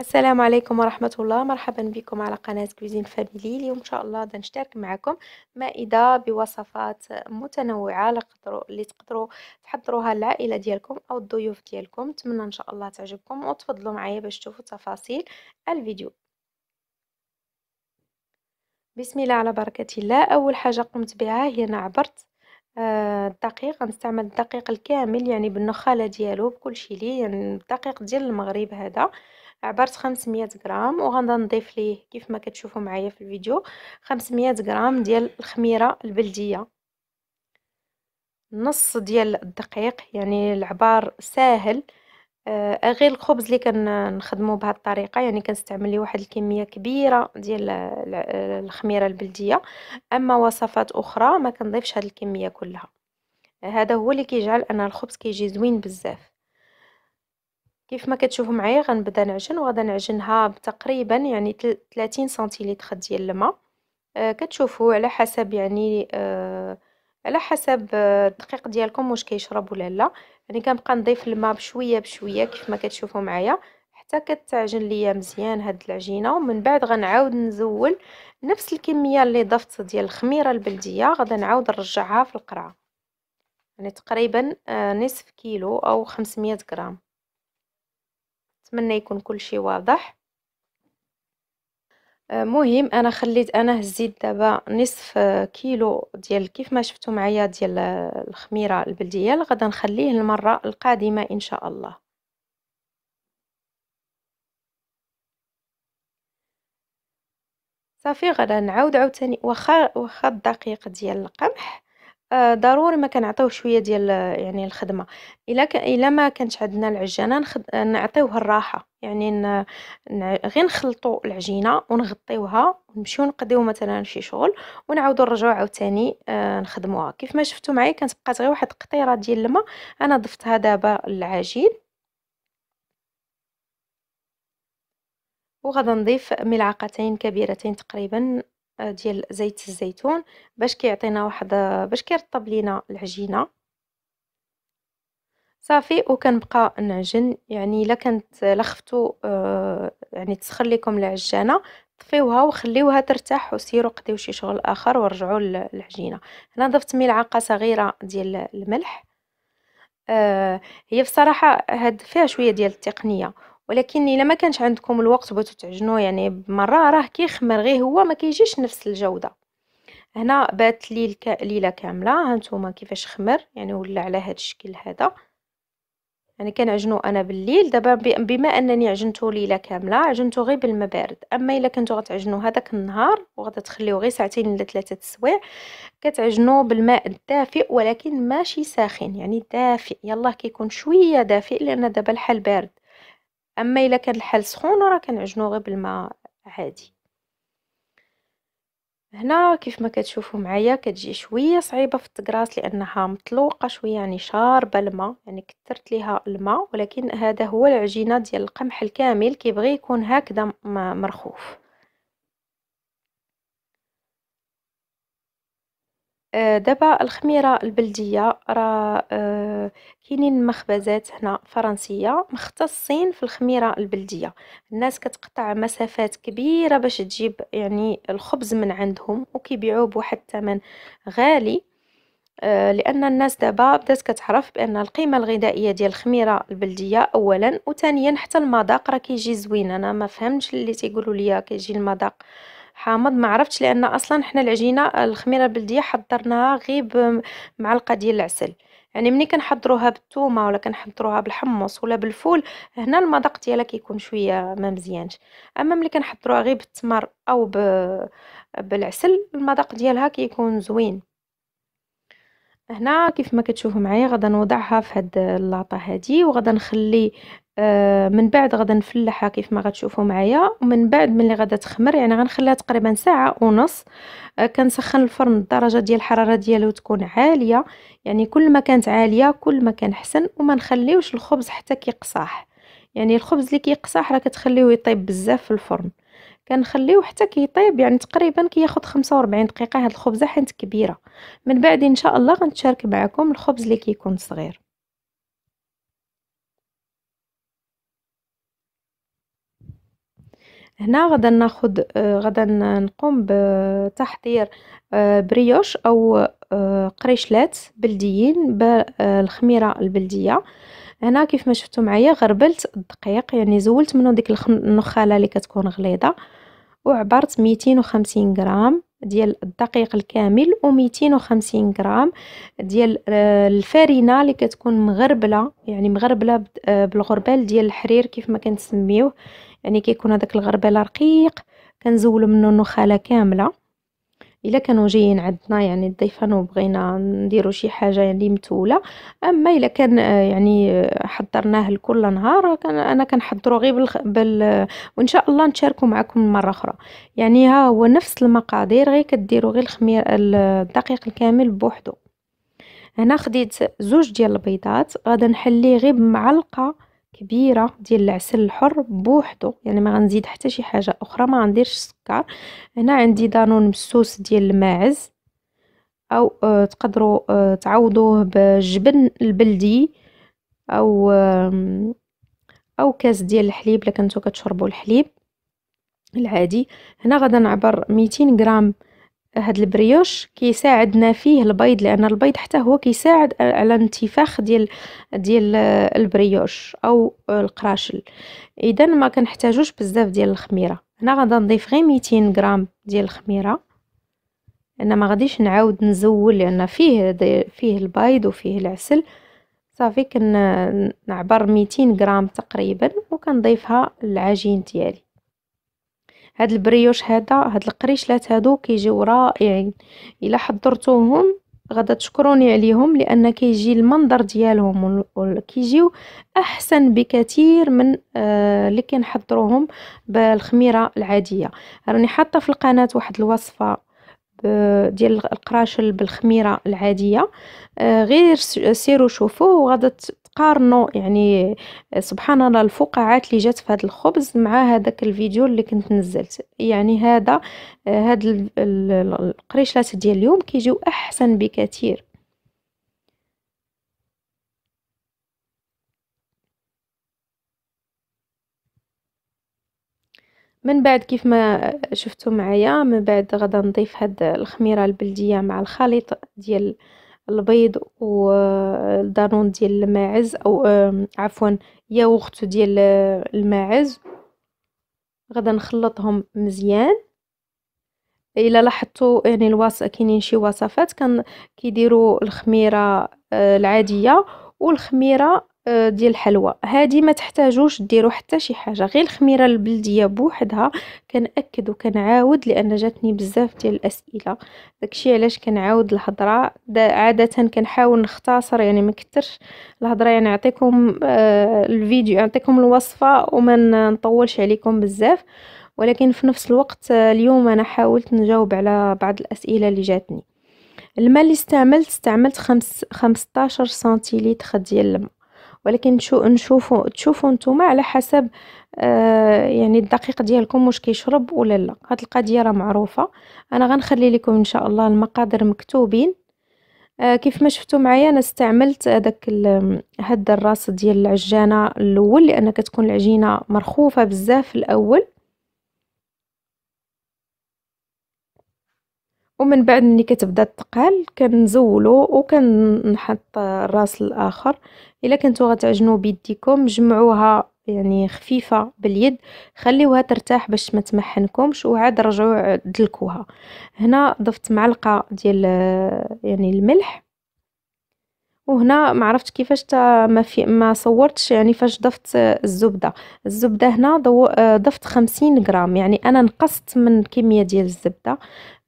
السلام عليكم ورحمة الله مرحبا بكم على قناة كوزين فاميلي اليوم إن شاء الله نشترك معكم مائدة بوصفات متنوعة اللي تقدروا تحضروها العائلة ديالكم أو الضيوف ديالكم نتمنى إن شاء الله تعجبكم وتفضلوا معايا باش تشوفوا تفاصيل الفيديو بسم الله على بركة الله أول حاجة قمت بها هي أنا عبرت آه، الدقيق غنستعمل الدقيق الكامل يعني بالنخاله ديالو بكل شيء لي يعني الدقيق ديال المغرب هذا عبرت 500 غرام وغندا نضيف ليه كيف ما كتشوفوا معايا في الفيديو 500 غرام ديال الخميره البلديه نص ديال الدقيق يعني العبار ساهل آه, آه، غير الخبز اللي كنخدمو بهذه الطريقه يعني كنستعمل ليه واحد الكميه كبيره ديال الخميره البلديه اما وصفات اخرى ما كنضيفش هذه الكميه كلها هذا هو اللي كيجعل ان الخبز كيجي زوين بزاف كيف ما كتشوفوا معايا غنبدا نعجن وغادا نعجنها بتقريبا يعني 30 سنتيلتر ديال الماء آه كتشوفوا على حسب يعني آه على حسب آه، الدقيق ديالكم واش كيشرب ولا لا يعني كنبقى نضيف الماء بشويه بشويه كيف ما كتشوفوا معايا حتى كتعجن ليا مزيان هاد العجينه ومن بعد غنعاود نزول نفس الكميه اللي ضفت ديال الخميره البلديه غادا نعاود نرجعها في القرعه يعني تقريبا آه، نصف كيلو او 500 غرام نتمنى يكون كل شيء واضح آه، مهم انا خليت انا هزيت دابا نصف كيلو ديال كيف ما شفتوا معايا ديال آه، الخميره البلديه غدا نخليه المره القادمه ان شاء الله صافي غدا نعاود عاوتاني واخا واخا الدقيق ديال القمح آه، ضروري ما كنعطيو شويه ديال يعني الخدمه الا ك... الا ما كانتش عندنا العجانه نخد... نعطيوه الراحه يعني ن... ن... غير نخلطوا العجينه ونغطيوها ونمشيو نقضيو مثلا شي شغل ونعاودو نرجعو عاوتاني آه، نخدموها كيف ما شفتوا معايا كانت بقات غير واحد قطيره ديال الماء انا ضفتها دابا للعجين وغادي نضيف ملعقتين كبيرتين تقريبا ديال زيت الزيتون باش كيعطينا واحد باش كيرطب لينا العجينه صافي وكنبقى نعجن يعني الا كانت لا خفتو آه يعني تسخن لكم العجانه طفيوها وخليوها ترتاح وسيروا قضيو شي شغل اخر ورجعوا للعجينه هنا ضفت ملعقه صغيره ديال الملح آه هي بصراحه هاد فيها شويه ديال التقنيه ولكن الا ما كانش عندكم الوقت بغيتو تعجنوه يعني بمره راه كيخمر غير هو ما كيجيش نفس الجوده هنا بات ليل ك... ليله كامله هانتوما كيفاش خمر يعني ولا على هذا الشكل هذا يعني كنعجنو انا بالليل دابا بما انني عجنتو ليله كامله عجنتو غير بالما بارد اما الا كنتو غتعجنو هذاك النهار وغادا تخليوه غير ساعتين ولا ثلاثه السوايع كتعجنو بالماء الدافئ ولكن ماشي ساخن يعني دافئ يلاه كيكون شويه دافئ لان دابا الحال بارد اما الا كان الحال سخون راه كنعجنو غير بالماء عادي هنا كيف ما كتشوفوا معايا كتجي شويه صعيبه في التقراص لانها مطلوقه شويه يعني شاربه الماء يعني كثرت ليها الماء ولكن هذا هو العجينه ديال القمح الكامل كيبغي يكون هكذا مرخوف آه، دابا الخميره البلديه راه آه، كاينين مخبزات هنا فرنسيه مختصين في الخميره البلديه الناس كتقطع مسافات كبيره باش تجيب يعني الخبز من عندهم وكيبيعوه بواحد الثمن غالي آه، لان الناس دابا بدات كتعرف بان القيمه الغذائيه ديال الخميره البلديه اولا وثانيا حتى المذاق راه كيجي زوين انا ما فهمتش اللي تيقولوا لي كيجي المذاق حامض ما عرفتش لان اصلا حنا العجينه الخميره البلديه حضرناها غير بمعلقه ديال العسل يعني ملي كنحضروها بالثومه ولا كنحضروها بالحمص ولا بالفول هنا المذاق ديالها كيكون شويه ما مزيانش اما ملي كنحضروها غير بالتمر او ب... بالعسل المذاق ديالها كيكون زوين هنا كيف ما كتشوفوا معايا غدا نوضعها في هاد اللاطه هادي وغدا نخلي آه، من بعد غدا نفلحها كيف ما غتشوفوا معايا ومن بعد ملي غدا تخمر يعني غنخليها تقريبا ساعه ونص آه، كنسخن الفرن الدرجه ديال الحراره ديالو تكون عاليه يعني كل ما كانت عاليه كل ما كان حسن وما نخليوش الخبز حتى كيقصاح يعني الخبز اللي كيقصاح راه كتخليوه يطيب بزاف في الفرن كنخليوه حتى كيطيب يعني تقريبا كياخد 45 دقيقه هاد الخبزه حنت كبيره من بعد ان شاء الله غنتشارك معكم الخبز اللي كيكون صغير هنا غدا ناخد آه، غدا نقوم بتحضير آه، بريوش او آه، قريشلات بلديين بالخميره البلديه هنا كيف ما شفتوا معايا غربلت الدقيق يعني زولت منه ديك النخاله اللي كتكون غليظه وعبرت 250 غرام ديال الدقيق الكامل و250 غرام ديال الفارينه اللي كتكون مغربله يعني مغربله بالغربال ديال الحرير كيف ما كنسميوه يعني كيكون هذاك الغربله رقيق كنزولو منه النخاله كامله الا كانوا جايين عندنا يعني الضيفان وبغينا نديرو شي حاجه يعني متوله اما الا كان آه، يعني آه، حضرناه لكل نهار كان انا كنحضرو غير بال... بال وان شاء الله نشاركو معكم مره اخرى يعني ها هو نفس المقادير غير كديروا غير الخمير الدقيق الكامل بوحدو هنا خديت زوج ديال البيضات غادا نحليه غير بمعلقه كبيره ديال العسل الحر بوحدو يعني ما غنزيد حتى شي حاجه اخرى ما غنديرش السكر هنا عندي دانون مسوس ديال الماعز او آه، تقدروا آه، تعوضوه بالجبن البلدي او او كاس ديال الحليب لكنتو كتشربوا الحليب العادي هنا غدا نعبر 200 غرام آه هاد البريوش كيساعدنا فيه البيض لان البيض حتى هو كيساعد على انتفاخ ديال ديال البريوش او القراشل اذا ما كنحتاجوش بزاف ديال الخميره هنا غادي نضيف غير 200 غرام ديال الخميره انا ما غاديش نعاود نزول لان فيه فيه البيض وفيه العسل صافي كنعبر 200 غرام تقريبا وكنضيفها للعجين ديالي هاد البريوش هذا هاد القريشلات هادو كيجيو رائعين الا حضرتوهم غادا تشكروني عليهم لان كيجي المنظر ديالهم كيجيو احسن بكثير من آه، اللي كنحضروهم بالخميره العاديه راني حاطه في القناه واحد الوصفه ديال القراشل بالخميره العاديه آه، غير سيروا شوفوه وغادا تقارنوا يعني سبحان الله الفقاعات اللي جات في هذا الخبز مع هذاك الفيديو اللي كنت نزلت يعني هذا هاد القريشلات ديال اليوم كيجيو احسن بكثير من بعد كيف ما شفتوا معايا من بعد غدا نضيف هاد الخميره البلديه مع الخليط ديال البيض ودانون ديال الماعز او عفوا ياغورت ديال آه، الماعز غدا نخلطهم مزيان الا لاحظتوا يعني الواس كاينين شي وصفات كان كيديروا الخميره آه، العاديه والخميره آه، ديال الحلوى هذه ما تحتاجوش ديروا حتى شي حاجه غير الخميره البلديه بوحدها كنأكد وكنعاود لان جاتني بزاف ديال الاسئله داكشي علاش كنعاود الهضره عاده كنحاول نختصر يعني ما كثرش الهضره يعني نعطيكم آه الفيديو نعطيكم الوصفه وما نطولش عليكم بزاف ولكن في نفس الوقت آه، اليوم انا حاولت نجاوب على بعض الاسئله اللي جاتني الماء اللي استعملت استعملت 15 سنتيلتر ديال الماء ولكن شو نشوفوا تشوفوا نتوما على حسب آه يعني الدقيق ديالكم واش كيشرب ولا لا هاد القضيه راه معروفه انا غنخلي لكم ان شاء الله المقادير مكتوبين آه كيف ما شفتوا معايا انا استعملت هذاك هاد الراس ديال العجانه الاول لان كتكون العجينه مرخوفه بزاف في الاول ومن بعد ملي كتبدا تقال كنزولو وكنحط الراس الاخر الا كنتو غتعجنو بيديكم جمعوها يعني خفيفه باليد خليوها ترتاح باش ما تمحنكمش وعاد رجعوا دلكوها هنا ضفت معلقه ديال يعني الملح وهنا ما عرفت كيفاش ما في ما صورتش يعني فاش ضفت الزبده الزبده هنا ضفت 50 غرام يعني انا نقصت من كمية ديال الزبده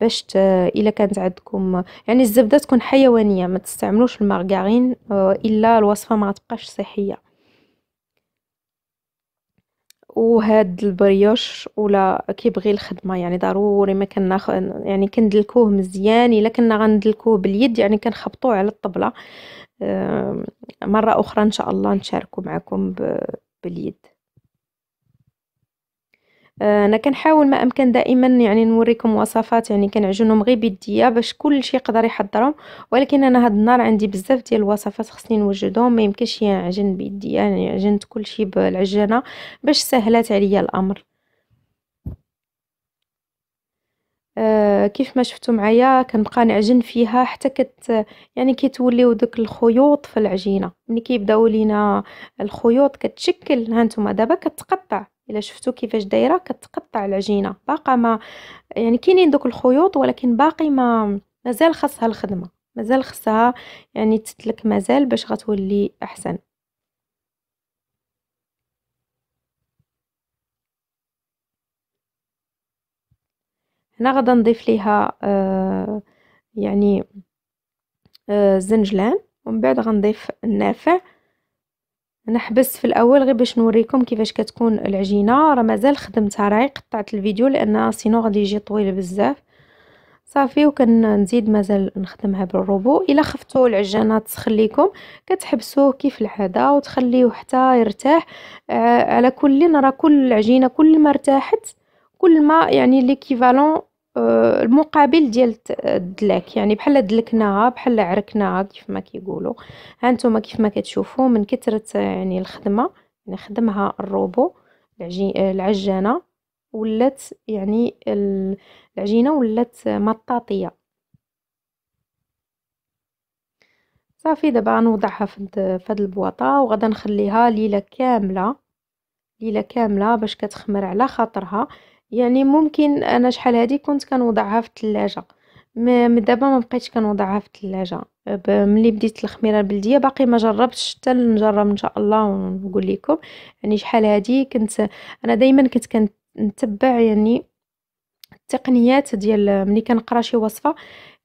باش الا كانت عندكم يعني الزبده تكون حيوانيه ما تستعملوش المارغرين آه، الا الوصفه ما تبقاش صحيه وهاد البريوش ولا كيبغي الخدمه يعني ضروري ما كناخ يعني كندلكوه مزيان الا كنا غندلكوه باليد يعني كنخبطوه على الطبله مره اخرى ان شاء الله نشاركو معكم باليد آه، انا كنحاول ما امكن دائما يعني نوريكم وصفات يعني كنعجنهم غير بيديا باش كلشي يقدر يحضرهم ولكن انا هاد النهار عندي بزاف ديال الوصفات خصني نوجدهم ما يمكنش يعجن بيديا يعني عجنت كلشي بالعجانه باش سهلات عليا الامر آه، كيف ما شفتوا معايا كنبقى نعجن فيها حتى كت يعني كيتوليو دوك الخيوط في العجينه ملي كيبداو لينا الخيوط كتشكل ها نتوما دابا كتقطع الا شفتوا كيفاش دايره كتقطع العجينه باقا ما يعني كاينين دوك الخيوط ولكن باقي ما مازال خاصها الخدمه مازال خصها يعني تتلك مازال باش غتولي احسن هنا غادا نضيف ليها آه يعني آه زنجلان ومن بعد غنضيف النافع انا حبست في الاول غير باش نوريكم كيفاش كتكون العجينه راه مازال خدمتها راهي قطعت الفيديو لان سينو غادي يجي طويل بزاف صافي وكنزيد مازال نخدمها بالروبو الا خفتوا العجانه تسخن كتحبسوه كيف العاده وتخليوه حتى يرتاح آه، على كل نرى كل العجينه كل ما ارتاحت كل ما يعني ليكيفالون آه، المقابل ديال الدلاك يعني بحال دلكناها بحال عركناها كيف ما كيقولوا ها نتوما كيف ما كتشوفوا من كثره يعني الخدمه يعني خدمها الروبو العجانه ولات يعني العجينه ولات مطاطيه صافي دابا غنوضعها في فهاد البواطه وغادا نخليها ليله كامله ليله كامله باش كتخمر على خاطرها يعني ممكن انا شحال هذه كنت كنوضعها في الثلاجه من دابا ما بقيتش كنوضعها في الثلاجه ملي بديت الخميره البلديه باقي ما جربتش حتى نجرب ان شاء الله ونقول لكم يعني شحال هذه كنت انا دائما كنت كنتبع يعني التقنيات ديال ملي كنقرا شي وصفه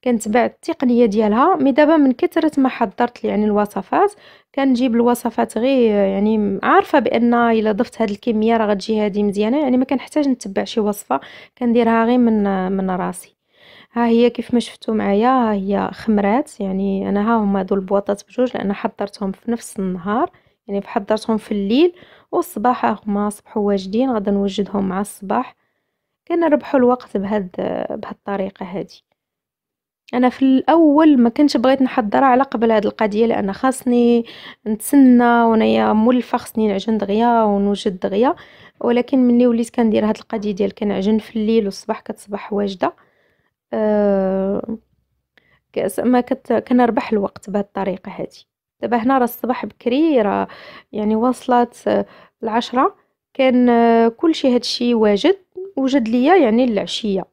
كنتبع التقنيه ديالها مي دابا من كثرة ما حضرت يعني الوصفات كنجيب الوصفات غير يعني عارفه بان الا ضفت هاد الكميه راه غتجي هادي مزيانه يعني ما كنحتاج نتبع شي وصفه كنديرها غير من من راسي ها هي كيف ما شفتوا معايا ها هي خمرات يعني انا ها هما هذو البواطات بجوج لان حضرتهم في نفس النهار يعني حضرتهم في الليل والصباح هما صبحوا واجدين غادي نوجدهم مع الصباح ربحوا الوقت بهاد بهاد الطريقه هذه انا في الاول ما كنتش بغيت نحضر على قبل هاد القضيه لان خاصني نتسنى وانايا مولفه خاصني نعجن دغيا ونوجد دغيا ولكن ملي وليت كندير هاد القضيه ديال كنعجن في الليل والصباح كتصبح واجده أه ما كت... كنربح الوقت بهاد الطريقه هذه دابا هنا راه الصباح بكري راه يعني وصلت العشرة كان آه، كلشي هادشي واجد وجد ليا يعني العشيه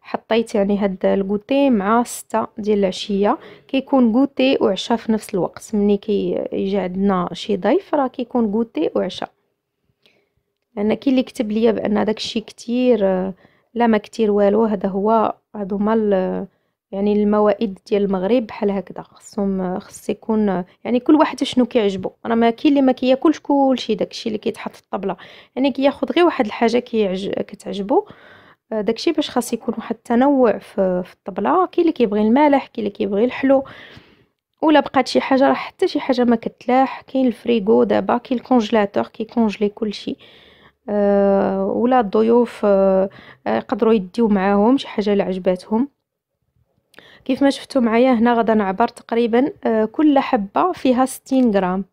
حطيت يعني هاد الكوتي مع ستة ديال العشيه كيكون كوتي وعشاء في نفس الوقت ملي كيجي عندنا شي ضيف راه كيكون كوتي وعشاء لان كاين اللي كتب ليا بان داكشي كتير لا ما كتير والو هذا هو هادو هما يعني الموائد ديال المغرب بحال هكذا خصهم خص يكون يعني كل واحد شنو كيعجبو راه ما كاين اللي ما كياكلش كلشي داكشي اللي كيتحط في الطبله يعني كياخذ غير واحد الحاجه كيعج كتعجبو آه، داكشي باش خاص يكون واحد التنوع في, في الطبله كاين اللي كيبغي المالح كاين اللي كيبغي الحلو ولا بقات شي حاجه راه حتى شي حاجه ما كتلاح كاين الفريغو دابا كاين الكونجيلاتور كيكونجلي كلشي آه، ولا الضيوف آه، يقدروا يديو معاهم شي حاجه اللي عجباتهم كيف ما شفتوا معايا هنا غدا نعبر تقريبا آه، كل حبة فيها ستين غرام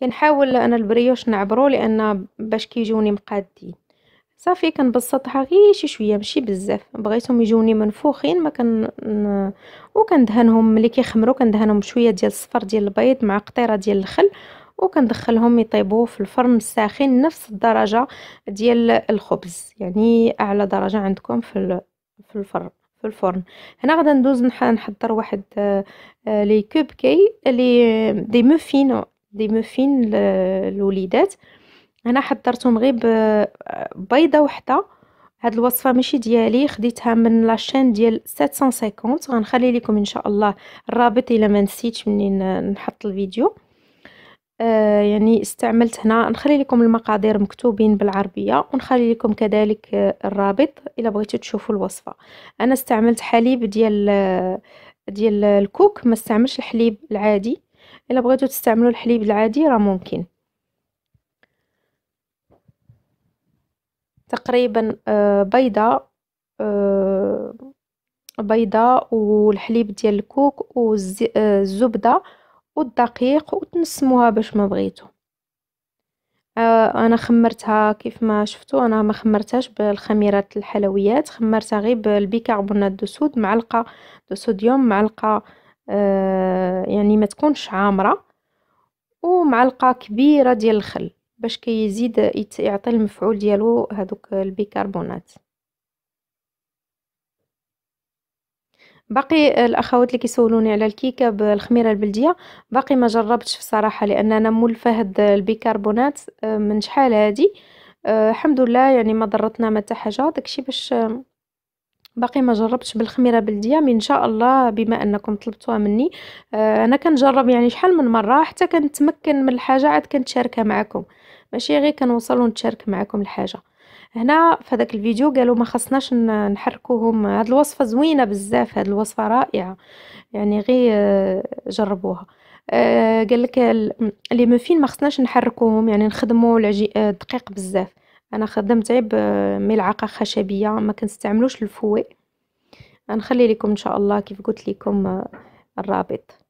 كنحاول انا البريوش نعبرو لان باش كيجوني مقادين صافي كنبسطها غير شي شويه ماشي بزاف بغيتهم يجوني منفوخين ما كن وكندهنهم ملي كيخمروا كندهنهم شويه ديال الصفر ديال البيض مع قطيره ديال الخل وكندخلهم يطيبوا في الفرن الساخن نفس الدرجه ديال الخبز يعني اعلى درجه عندكم في في الفرن في الفرن هنا غادي ندوز نحضر واحد آه، آه، لي كوب كي لي دي موفين دي موفين للوليدات هنا حضرتهم غير بيضه وحده هاد الوصفه ماشي ديالي خديتها من لاشين ديال 750 غنخلي لكم ان شاء الله الرابط الا ما نسيتش منين آه، نحط الفيديو آه يعني استعملت هنا نخلي لكم المقادير مكتوبين بالعربية ونخلي لكم كذلك آه، الرابط إلا بغيتو تشوفوا الوصفة أنا استعملت حليب ديال آه، ديال الكوك ما استعملش الحليب العادي إلا بغيتو تستعملوا الحليب العادي راه ممكن تقريبا آه بيضة آه، بيضة والحليب ديال الكوك والزبدة والدقيق وتنسموها باش ما بغيتو آه، انا خمرتها كيف ما شفتوا انا ما خمرتهاش بالخميره الحلويات خمرتها غير بالبيكربونات دو سود معلقه دو صوديوم معلقه آه، يعني ما تكونش عامره ومعلقه كبيره ديال الخل باش كيزيد كي يعطي المفعول ديالو هذوك البيكربونات باقي الاخوات اللي كيسولوني على الكيكه بالخميره البلديه باقي ما جربتش بصراحه لان انا مولفه هاد البيكربونات آه، من شحال هادي أه الحمد لله يعني ما ضرتنا ما حتى حاجه داكشي باش آه، باقي ما جربتش بالخميره بلديه من ان شاء الله بما انكم طلبتوها مني أه انا كنجرب يعني شحال من مره حتى كنتمكن من الحاجه عاد كنتشاركها معكم ماشي غير كنوصل ونتشارك معكم الحاجه هنا في هذاك الفيديو قالوا ما خصناش نحركوهم هاد الوصفه زوينه بزاف هاد الوصفه رائعه يعني غير آه، جربوها آه، قال لك لي موفين ما خصناش نحركوهم يعني نخدموا العجي الدقيق آه، بزاف انا خدمت غير بملعقه خشبيه ما كنستعملوش الفوي نخلي لكم ان شاء الله كيف قلت لكم الرابط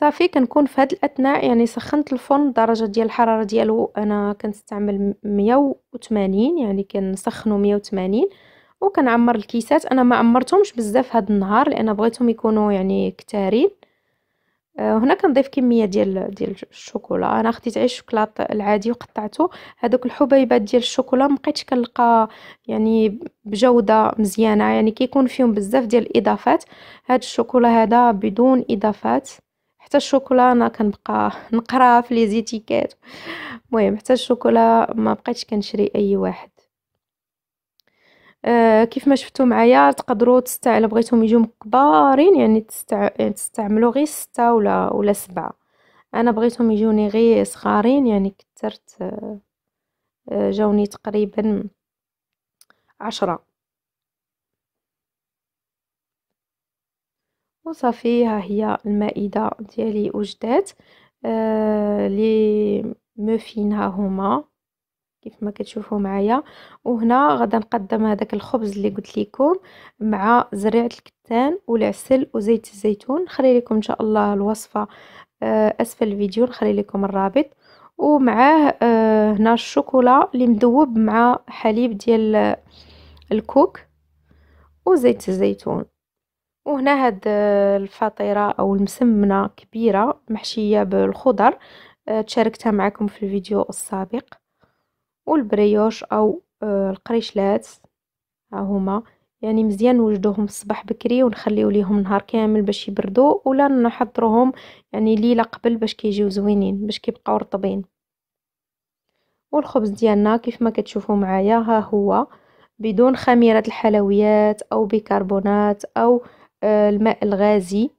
صافي كنكون في هاد الاثناء يعني سخنت الفرن درجه ديال الحراره ديالو انا كنستعمل 180 يعني كنسخنو 180 وكنعمر الكيسات انا ما عمرتهمش بزاف هاد النهار لان بغيتهم يكونوا يعني كتارين أه هنا كنضيف كميه ديال ديال الشوكولا انا خديت عيش الشوكولاط العادي وقطعته هذوك الحبيبات ديال الشوكولا ما بقيتش كنلقى يعني بجوده مزيانه يعني كيكون فيهم بزاف ديال الاضافات هاد الشوكولا هذا بدون اضافات حتى الشوكولا انا كنبقى نقرا في لي زيتيكات المهم حتى الشوكولا ما بقيتش كنشري اي واحد آه كيف ما شفتوا معايا تقدروا تستع الا بغيتهم يجيو كبارين يعني تستع... يعني تستعملوا غير ستة ولا ولا سبعة انا بغيتهم يجوني غير صغارين يعني كثرت آه, آه، جاوني تقريبا عشرة وصافي ها هي المائده ديالي وجدات آه لي مفين ها هما كيف ما كتشوفوا معايا وهنا غدا نقدم هذاك الخبز اللي قلت لكم مع زريعه الكتان والعسل وزيت الزيتون نخلي لكم ان شاء الله الوصفه آه اسفل الفيديو نخلي لكم الرابط ومعاه آه هنا الشوكولا اللي مذوب مع حليب ديال آه، الكوك وزيت الزيتون وهنا هاد آه، الفطيره او المسمنه كبيره محشيه بالخضر آه، تشاركتها معكم في الفيديو السابق والبريوش او آه، القريشلات ها هما يعني مزيان نوجدوهم الصباح بكري ونخليو ليهم نهار كامل باش يبردوا ولا نحضروهم يعني ليله قبل باش كيجيو زوينين باش كيبقاو رطبين والخبز ديالنا كيف ما كتشوفوا معايا ها هو بدون خميره الحلويات او بيكربونات او آه، الماء الغازي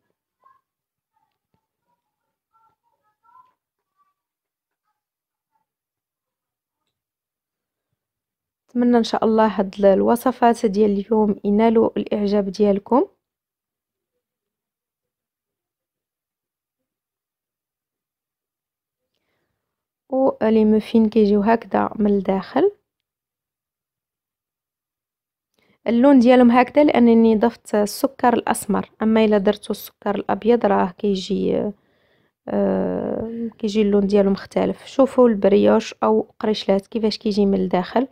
نتمنى ان شاء الله هاد الوصفات ديال اليوم ينالوا الاعجاب ديالكم آه، لي موفين كيجيو هكذا من الداخل اللون ديالهم هكذا لانني ضفت السكر الاسمر اما الا درتو السكر الابيض راه كيجي آه كيجي اللون ديالو مختلف شوفوا البريوش او قريشلات كيفاش كيجي من الداخل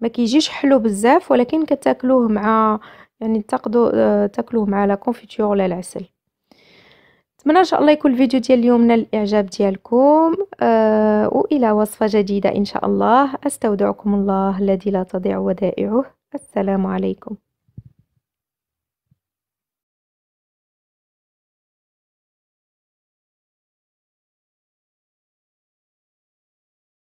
ما كيجيش حلو بزاف ولكن كتاكلوه مع يعني آه، تاكلوه مع لا كونفيتور ولا العسل نتمنى ان شاء الله يكون الفيديو ديال اليوم نال الاعجاب ديالكم آه والى وصفه جديده ان شاء الله استودعكم الله الذي لا تضيع ودائعه السلام عليكم